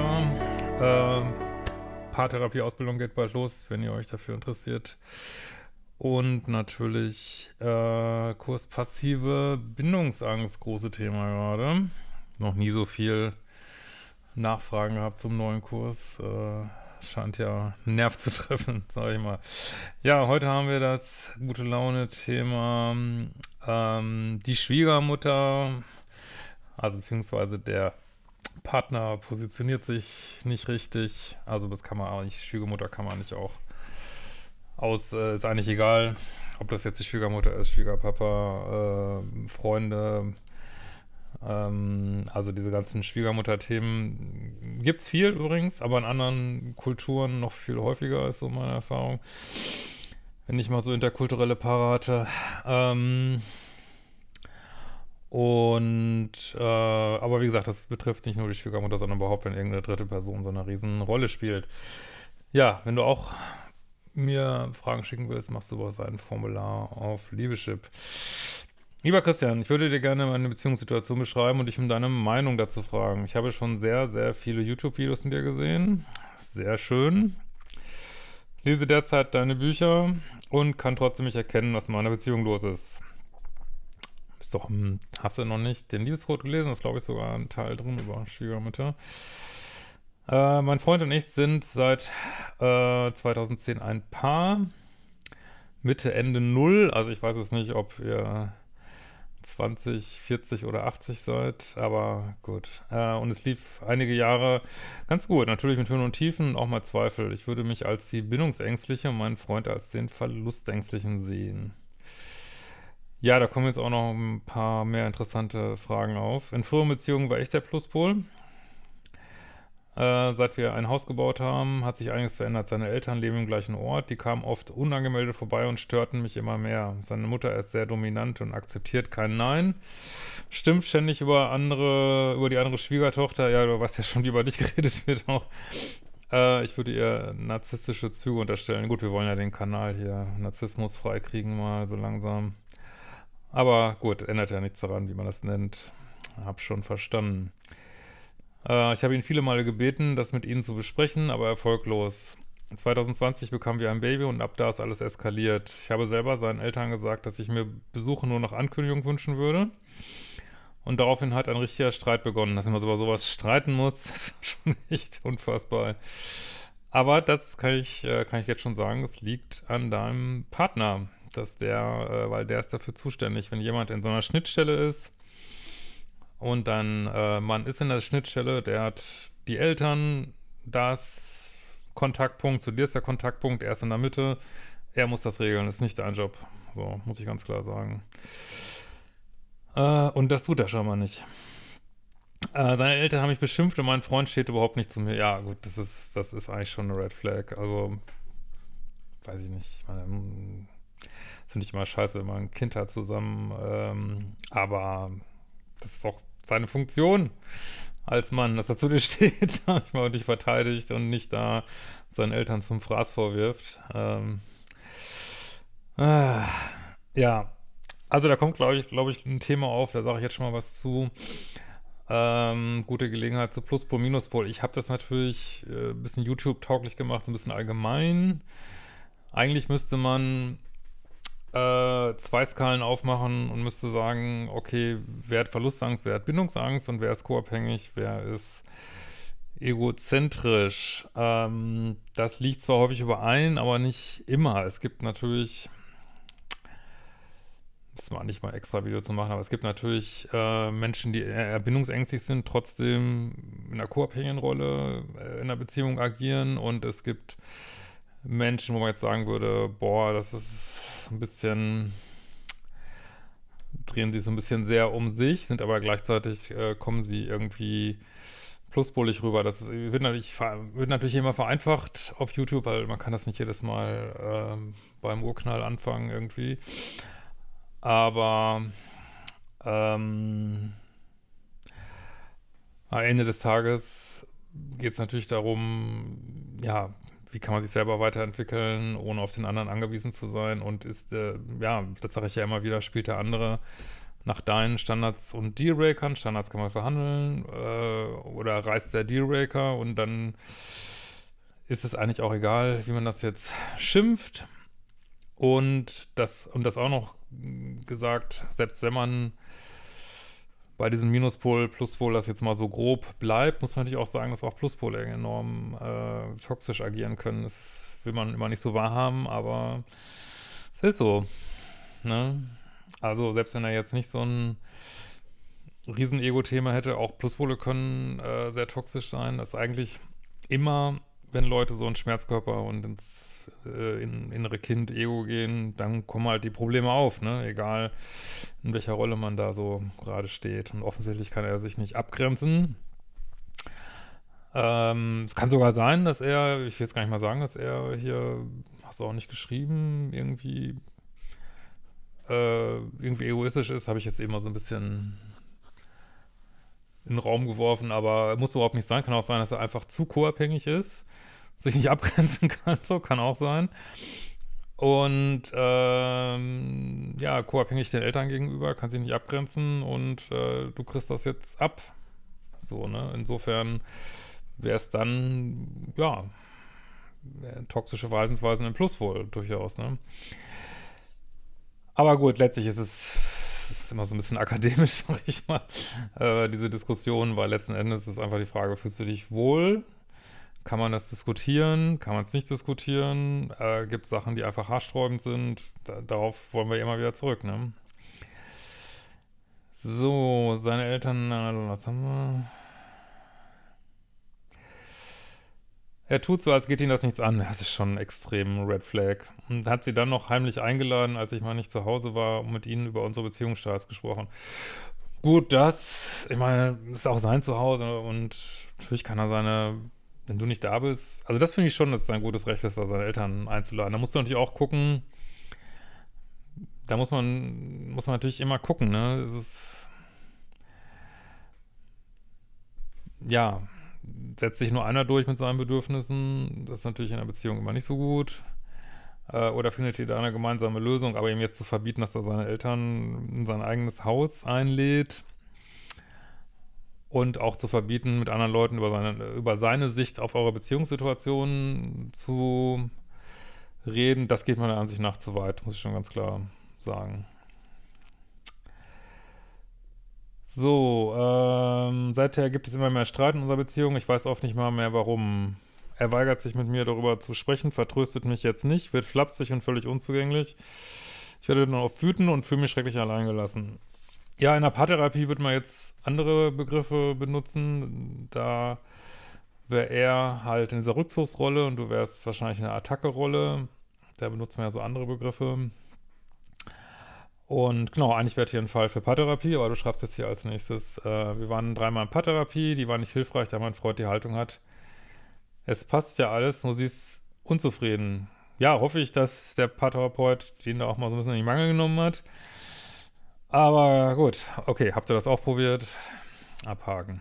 weiter. Ähm, Paartherapie-Ausbildung geht bald los, wenn ihr euch dafür interessiert. Und natürlich äh, Kurs passive Bindungsangst, große Thema gerade. Noch nie so viel Nachfragen gehabt zum neuen Kurs. Äh, scheint ja einen Nerv zu treffen, sage ich mal. Ja, heute haben wir das gute Laune-Thema ähm, die Schwiegermutter, also beziehungsweise der Partner positioniert sich nicht richtig. Also das kann man auch nicht, Schwiegermutter kann man nicht auch aus, äh, ist eigentlich egal, ob das jetzt die Schwiegermutter ist, Schwiegerpapa, äh, Freunde. Ähm, also diese ganzen Schwiegermutter-Themen gibt es viel übrigens, aber in anderen Kulturen noch viel häufiger ist so meine Erfahrung. Wenn ich mal so interkulturelle Paare hatte. Ähm, und äh, aber wie gesagt, das betrifft nicht nur die Schwiegermutter, sondern überhaupt, wenn irgendeine dritte Person so eine Riesenrolle spielt. Ja, wenn du auch mir Fragen schicken willst, machst du über ein Formular auf Liebeschip. Lieber Christian, ich würde dir gerne meine Beziehungssituation beschreiben und dich um deine Meinung dazu fragen. Ich habe schon sehr, sehr viele YouTube-Videos in dir gesehen. Sehr schön. Lese derzeit deine Bücher und kann trotzdem nicht erkennen, was in meiner Beziehung los ist ist doch, hm, hast du noch nicht den Liebescode gelesen? Das glaube ich, sogar ein Teil drin über Schwiegermütter. Äh, mein Freund und ich sind seit äh, 2010 ein Paar. Mitte, Ende Null. Also ich weiß jetzt nicht, ob ihr 20, 40 oder 80 seid, aber gut. Äh, und es lief einige Jahre ganz gut. Natürlich mit Höhen und Tiefen auch mal Zweifel. Ich würde mich als die Bindungsängstliche und meinen Freund als den Verlustängstlichen sehen. Ja, da kommen jetzt auch noch ein paar mehr interessante Fragen auf. In früheren Beziehungen war ich der Pluspol. Äh, seit wir ein Haus gebaut haben, hat sich einiges verändert. Seine Eltern leben im gleichen Ort, die kamen oft unangemeldet vorbei und störten mich immer mehr. Seine Mutter ist sehr dominant und akzeptiert kein Nein. Stimmt ständig über andere, über die andere Schwiegertochter. Ja, du weißt ja schon, wie über dich geredet wird auch. Äh, ich würde ihr narzisstische Züge unterstellen. Gut, wir wollen ja den Kanal hier narzissmus freikriegen mal so langsam. Aber gut, ändert ja nichts daran, wie man das nennt. Hab schon verstanden. Äh, ich habe ihn viele Male gebeten, das mit ihnen zu besprechen, aber erfolglos. 2020 bekamen wir ein Baby und ab da ist alles eskaliert. Ich habe selber seinen Eltern gesagt, dass ich mir Besuche nur nach Ankündigung wünschen würde. Und daraufhin hat ein richtiger Streit begonnen. Dass man über sowas streiten muss, ist schon echt unfassbar. Aber das kann ich, äh, kann ich jetzt schon sagen, es liegt an deinem Partner dass der, äh, weil der ist dafür zuständig, wenn jemand in so einer Schnittstelle ist und dann äh, man ist in der Schnittstelle, der hat die Eltern, das Kontaktpunkt, zu dir ist der Kontaktpunkt, er ist in der Mitte, er muss das regeln, das ist nicht dein Job. So, muss ich ganz klar sagen. Äh, und das tut er schon mal nicht. Äh, seine Eltern haben mich beschimpft und mein Freund steht überhaupt nicht zu mir. Ja, gut, das ist, das ist eigentlich schon eine Red Flag. Also, weiß ich nicht. meine, finde ich immer scheiße, wenn man ein Kind hat zusammen. Ähm, aber das ist auch seine Funktion als Mann, dass er zu dir steht, sag ich mal, und dich verteidigt und nicht da seinen Eltern zum Fraß vorwirft. Ähm, äh, ja, also da kommt, glaube ich, glaube ich, ein Thema auf, da sage ich jetzt schon mal was zu. Ähm, gute Gelegenheit zu Pluspol, Minuspol. Ich habe das natürlich äh, ein bisschen YouTube-tauglich gemacht, so ein bisschen allgemein. Eigentlich müsste man äh, zwei Skalen aufmachen und müsste sagen, okay, wer hat Verlustangst, wer hat Bindungsangst und wer ist koabhängig, wer ist egozentrisch. Ähm, das liegt zwar häufig überein, aber nicht immer. Es gibt natürlich, das mal nicht mal extra Video zu machen, aber es gibt natürlich äh, Menschen, die eher bindungsängstlich sind, trotzdem in einer koabhängigen Rolle äh, in einer Beziehung agieren und es gibt Menschen, wo man jetzt sagen würde, boah, das ist ein bisschen, drehen sie so ein bisschen sehr um sich, sind aber gleichzeitig, äh, kommen sie irgendwie pluspolig rüber. Das ist, wird, natürlich, wird natürlich immer vereinfacht auf YouTube, weil man kann das nicht jedes Mal äh, beim Urknall anfangen irgendwie. Aber ähm, am Ende des Tages geht es natürlich darum, ja, wie kann man sich selber weiterentwickeln, ohne auf den anderen angewiesen zu sein und ist, äh, ja, das sage ich ja immer wieder, spielt der andere nach deinen Standards und Dealbreakern. Standards kann man verhandeln äh, oder reißt der Dealbreaker und dann ist es eigentlich auch egal, wie man das jetzt schimpft. Und das, und das auch noch hm, gesagt, selbst wenn man bei diesem Minuspol, Pluspol, das jetzt mal so grob bleibt, muss man natürlich auch sagen, dass auch Pluspole enorm äh, toxisch agieren können. Das will man immer nicht so wahrhaben, aber es ist so. Ne? Also selbst wenn er jetzt nicht so ein Riesen-Ego-Thema hätte, auch Pluspole können äh, sehr toxisch sein. Das ist eigentlich immer wenn Leute so in Schmerzkörper und ins äh, in, innere Kind, Ego gehen, dann kommen halt die Probleme auf, ne? Egal, in welcher Rolle man da so gerade steht. Und offensichtlich kann er sich nicht abgrenzen. Ähm, es kann sogar sein, dass er, ich will jetzt gar nicht mal sagen, dass er hier, hast du auch nicht geschrieben, irgendwie, äh, irgendwie egoistisch ist, habe ich jetzt eben mal so ein bisschen in den Raum geworfen, aber muss überhaupt nicht sein. Kann auch sein, dass er einfach zu co-abhängig ist sich nicht abgrenzen kann, so kann auch sein. Und ähm, ja, co-abhängig den Eltern gegenüber, kann sich nicht abgrenzen und äh, du kriegst das jetzt ab. So, ne? Insofern wäre es dann, ja, toxische Verhaltensweisen im Plus wohl durchaus, ne? Aber gut, letztlich ist es, ist immer so ein bisschen akademisch, sag ich mal, äh, diese Diskussion, weil letzten Endes ist einfach die Frage, fühlst du dich wohl kann man das diskutieren? Kann man es nicht diskutieren? Äh, Gibt es Sachen, die einfach haarsträubend sind? Da, darauf wollen wir immer wieder zurück, ne? So, seine Eltern, was haben wir? Er tut so, als geht ihn das nichts an. Das ist schon ein extrem Red Flag. Und hat sie dann noch heimlich eingeladen, als ich mal nicht zu Hause war, und mit ihnen über unsere Beziehungsstarts gesprochen. Gut, das, ich meine, ist auch sein Zuhause und natürlich kann er seine wenn du nicht da bist, also das finde ich schon, dass es ein gutes Recht ist, da seine Eltern einzuladen. Da musst du natürlich auch gucken, da muss man, muss man natürlich immer gucken, ne? Es ist, ja, setzt sich nur einer durch mit seinen Bedürfnissen, das ist natürlich in einer Beziehung immer nicht so gut. Äh, oder findet ihr da eine gemeinsame Lösung, aber ihm jetzt zu verbieten, dass er seine Eltern in sein eigenes Haus einlädt, und auch zu verbieten, mit anderen Leuten über seine, über seine Sicht auf eure Beziehungssituation zu reden, das geht meiner Ansicht nach zu weit, muss ich schon ganz klar sagen. So, ähm, seither gibt es immer mehr Streit in unserer Beziehung. Ich weiß oft nicht mal mehr, warum. Er weigert sich mit mir darüber zu sprechen, vertröstet mich jetzt nicht, wird flapsig und völlig unzugänglich. Ich werde nur oft wütend und fühle mich schrecklich allein gelassen. Ja, in der Paartherapie wird man jetzt andere Begriffe benutzen. Da wäre er halt in dieser Rückzugsrolle und du wärst wahrscheinlich in der Attacke-Rolle. Da benutzt man ja so andere Begriffe. Und genau, eigentlich wäre hier ein Fall für Paartherapie, aber du schreibst jetzt hier als nächstes, äh, wir waren dreimal in Paartherapie, die war nicht hilfreich, da mein Freund die Haltung hat. Es passt ja alles, nur sie ist unzufrieden. Ja, hoffe ich, dass der Paartherapeut den da auch mal so ein bisschen in die Mangel genommen hat. Aber gut, okay, habt ihr das auch probiert? Abhaken.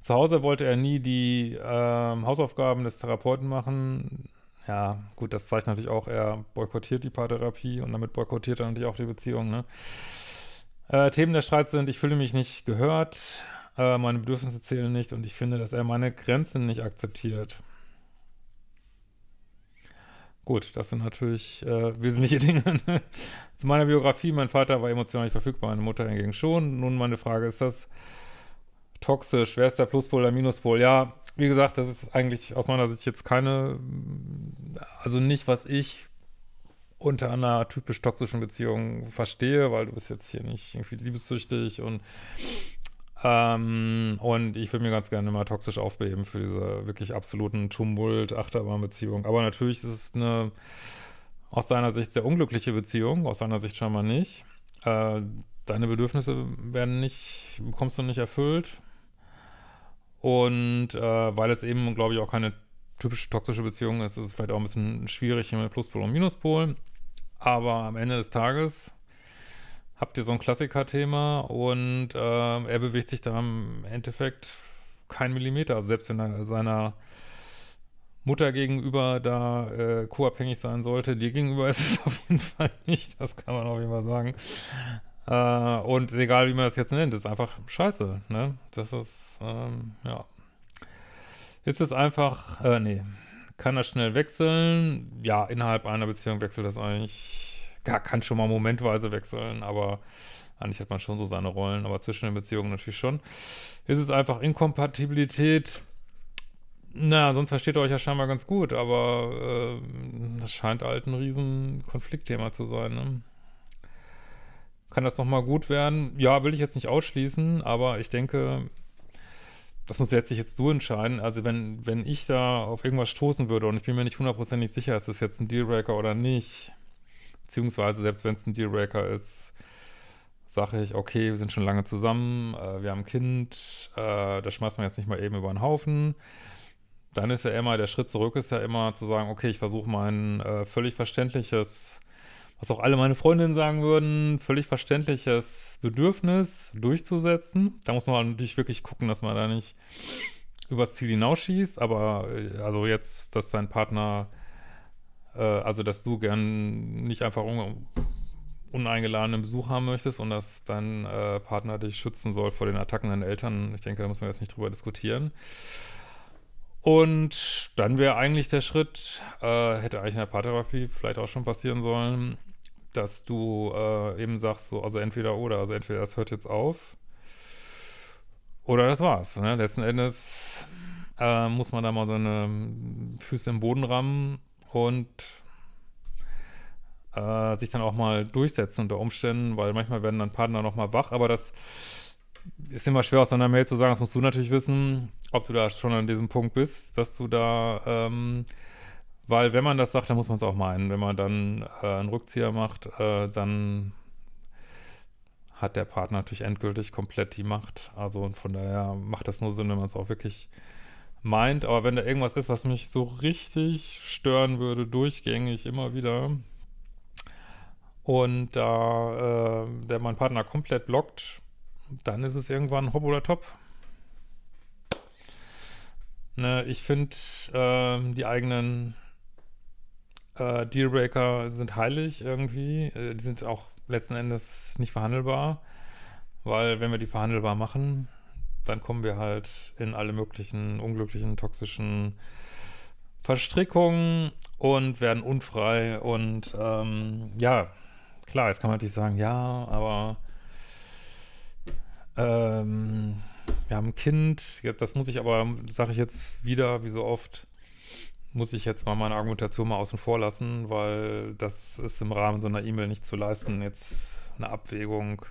Zu Hause wollte er nie die ähm, Hausaufgaben des Therapeuten machen. Ja, gut, das zeigt natürlich auch, er boykottiert die Paartherapie und damit boykottiert er natürlich auch die Beziehung. Ne? Äh, Themen der Streit sind, ich fühle mich nicht gehört, äh, meine Bedürfnisse zählen nicht und ich finde, dass er meine Grenzen nicht akzeptiert. Gut, das sind natürlich äh, wesentliche Dinge. Zu meiner Biografie, mein Vater war emotional nicht verfügbar, meine Mutter hingegen schon. Nun meine Frage, ist das toxisch? Wer ist der Pluspol der Minuspol? Ja, wie gesagt, das ist eigentlich aus meiner Sicht jetzt keine, also nicht, was ich unter einer typisch toxischen Beziehung verstehe, weil du bist jetzt hier nicht irgendwie liebessüchtig und ähm, und ich würde mir ganz gerne mal toxisch aufbeben für diese wirklich absoluten Tumult-Achterbahnbeziehung. Aber natürlich ist es eine aus deiner Sicht sehr unglückliche Beziehung, aus seiner Sicht scheinbar nicht. Äh, deine Bedürfnisse werden nicht, bekommst du nicht erfüllt. Und äh, weil es eben, glaube ich, auch keine typische toxische Beziehung ist, ist es vielleicht auch ein bisschen schwierig hier mit Pluspol und Minuspol. Aber am Ende des Tages habt ihr so ein Klassiker-Thema und äh, er bewegt sich da im Endeffekt keinen Millimeter. Also selbst wenn er seiner Mutter gegenüber da äh, co-abhängig sein sollte, dir gegenüber ist es auf jeden Fall nicht. Das kann man auf jeden Fall sagen. Äh, und egal, wie man das jetzt nennt, ist einfach scheiße. Ne? Das ist, ähm, ja. Ist es einfach, äh, nee. Kann er schnell wechseln? Ja, innerhalb einer Beziehung wechselt das eigentlich ja, kann schon mal momentweise also wechseln, aber eigentlich hat man schon so seine Rollen, aber zwischen den Beziehungen natürlich schon. Ist es einfach Inkompatibilität. Na, sonst versteht ihr euch ja scheinbar ganz gut, aber äh, das scheint halt ein riesen Konfliktthema zu sein. Ne? Kann das nochmal gut werden? Ja, will ich jetzt nicht ausschließen, aber ich denke, das muss du jetzt, jetzt du entscheiden. Also wenn, wenn ich da auf irgendwas stoßen würde und ich bin mir nicht hundertprozentig sicher, ist das jetzt ein Dealbreaker oder nicht, Beziehungsweise, selbst wenn es ein Dealbreaker ist, sage ich, okay, wir sind schon lange zusammen, äh, wir haben ein Kind, äh, das schmeißt man jetzt nicht mal eben über den Haufen. Dann ist ja immer, der Schritt zurück ist ja immer zu sagen, okay, ich versuche mein äh, völlig verständliches, was auch alle meine Freundinnen sagen würden, völlig verständliches Bedürfnis durchzusetzen. Da muss man natürlich wirklich gucken, dass man da nicht übers Ziel hinausschießt, aber äh, also jetzt, dass sein Partner äh, also, dass du gern nicht einfach un uneingeladenen Besuch haben möchtest und dass dein äh, Partner dich schützen soll vor den Attacken deiner Eltern. Ich denke, da müssen wir jetzt nicht drüber diskutieren. Und dann wäre eigentlich der Schritt, äh, hätte eigentlich in der Paartherapie vielleicht auch schon passieren sollen, dass du äh, eben sagst, so, also entweder oder, also entweder das hört jetzt auf oder das war's. Ne? Letzten Endes äh, muss man da mal seine Füße im Boden rammen und äh, sich dann auch mal durchsetzen unter Umständen, weil manchmal werden dann Partner nochmal wach, aber das ist immer schwer aus einer Mail zu sagen, das musst du natürlich wissen, ob du da schon an diesem Punkt bist, dass du da, ähm, weil wenn man das sagt, dann muss man es auch meinen. Wenn man dann äh, einen Rückzieher macht, äh, dann hat der Partner natürlich endgültig komplett die Macht. Also von daher macht das nur Sinn, wenn man es auch wirklich meint, aber wenn da irgendwas ist, was mich so richtig stören würde, durchgängig immer wieder, und da äh, der mein Partner komplett blockt, dann ist es irgendwann hopp oder top. Ne, ich finde, äh, die eigenen äh, Dealbreaker sind heilig irgendwie. Äh, die sind auch letzten Endes nicht verhandelbar, weil wenn wir die verhandelbar machen, dann kommen wir halt in alle möglichen unglücklichen, toxischen Verstrickungen und werden unfrei. Und ähm, ja, klar, jetzt kann man natürlich sagen, ja, aber ähm, wir haben ein Kind, das muss ich aber, sage ich jetzt wieder, wie so oft, muss ich jetzt mal meine Argumentation mal außen vor lassen, weil das ist im Rahmen so einer E-Mail nicht zu leisten, jetzt eine Abwägung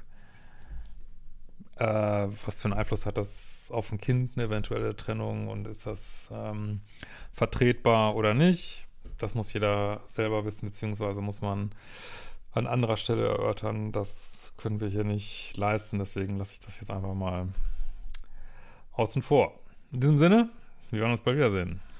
äh, was für einen Einfluss hat das auf ein Kind, eine eventuelle Trennung und ist das ähm, vertretbar oder nicht? Das muss jeder selber wissen, beziehungsweise muss man an anderer Stelle erörtern. Das können wir hier nicht leisten, deswegen lasse ich das jetzt einfach mal außen vor. In diesem Sinne, wir werden uns bald wiedersehen.